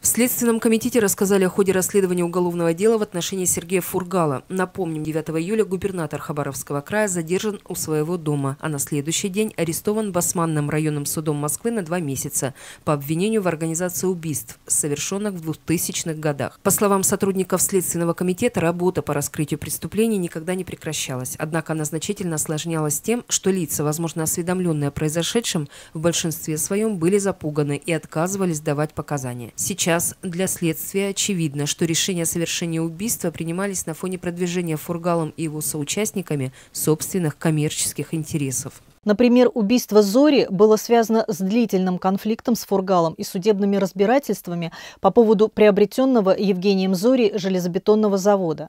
В Следственном комитете рассказали о ходе расследования уголовного дела в отношении Сергея Фургала. Напомним, 9 июля губернатор Хабаровского края задержан у своего дома, а на следующий день арестован Басманным районным судом Москвы на два месяца по обвинению в организации убийств, совершенных в 2000-х годах. По словам сотрудников Следственного комитета, работа по раскрытию преступлений никогда не прекращалась. Однако она значительно осложнялась тем, что лица, возможно, осведомленные о произошедшем, в большинстве своем были запуганы и отказывались давать показания. Сейчас Сейчас для следствия очевидно, что решения о совершении убийства принимались на фоне продвижения Фургалом и его соучастниками собственных коммерческих интересов. Например, убийство Зори было связано с длительным конфликтом с Фургалом и судебными разбирательствами по поводу приобретенного Евгением Зори железобетонного завода.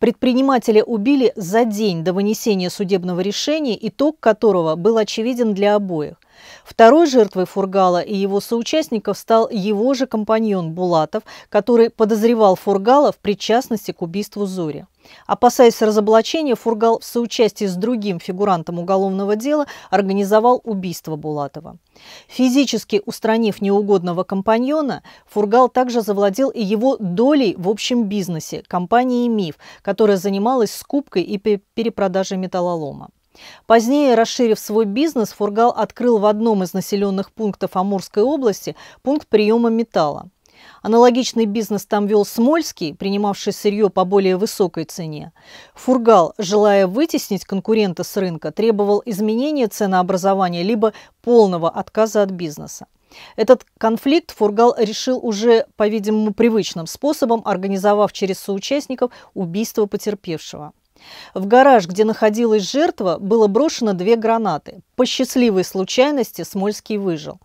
Предпринимателя убили за день до вынесения судебного решения, итог которого был очевиден для обоих. Второй жертвой Фургала и его соучастников стал его же компаньон Булатов, который подозревал Фургала в причастности к убийству Зори. Опасаясь разоблачения, Фургал в соучастии с другим фигурантом уголовного дела организовал убийство Булатова. Физически устранив неугодного компаньона, Фургал также завладел и его долей в общем бизнесе – компании «Миф», которая занималась скупкой и перепродажей металлолома. Позднее, расширив свой бизнес, Фургал открыл в одном из населенных пунктов Амурской области пункт приема металла. Аналогичный бизнес там вел Смольский, принимавший сырье по более высокой цене. Фургал, желая вытеснить конкурента с рынка, требовал изменения ценообразования либо полного отказа от бизнеса. Этот конфликт Фургал решил уже, по-видимому, привычным способом, организовав через соучастников убийство потерпевшего. В гараж, где находилась жертва, было брошено две гранаты. По счастливой случайности Смольский выжил.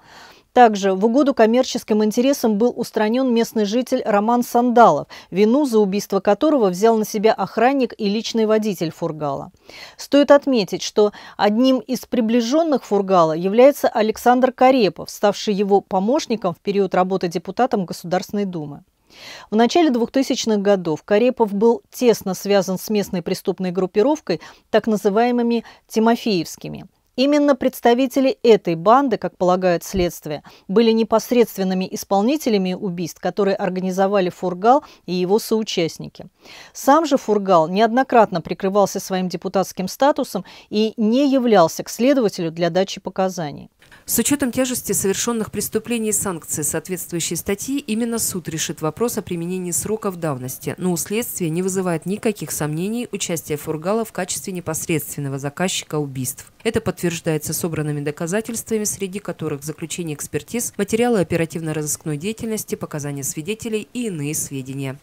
Также в угоду коммерческим интересам был устранен местный житель Роман Сандалов, вину за убийство которого взял на себя охранник и личный водитель Фургала. Стоит отметить, что одним из приближенных Фургала является Александр Карепов, ставший его помощником в период работы депутатом Государственной Думы. В начале 2000-х годов Карепов был тесно связан с местной преступной группировкой, так называемыми «тимофеевскими». Именно представители этой банды, как полагают следствие, были непосредственными исполнителями убийств, которые организовали Фургал и его соучастники. Сам же Фургал неоднократно прикрывался своим депутатским статусом и не являлся к следователю для дачи показаний. С учетом тяжести совершенных преступлений и санкций соответствующей статьи, именно суд решит вопрос о применении сроков давности, но у следствия не вызывает никаких сомнений участие Фургала в качестве непосредственного заказчика убийств. Это подтверждается подтверждается собранными доказательствами, среди которых заключение экспертиз, материалы оперативно-розыскной деятельности, показания свидетелей и иные сведения.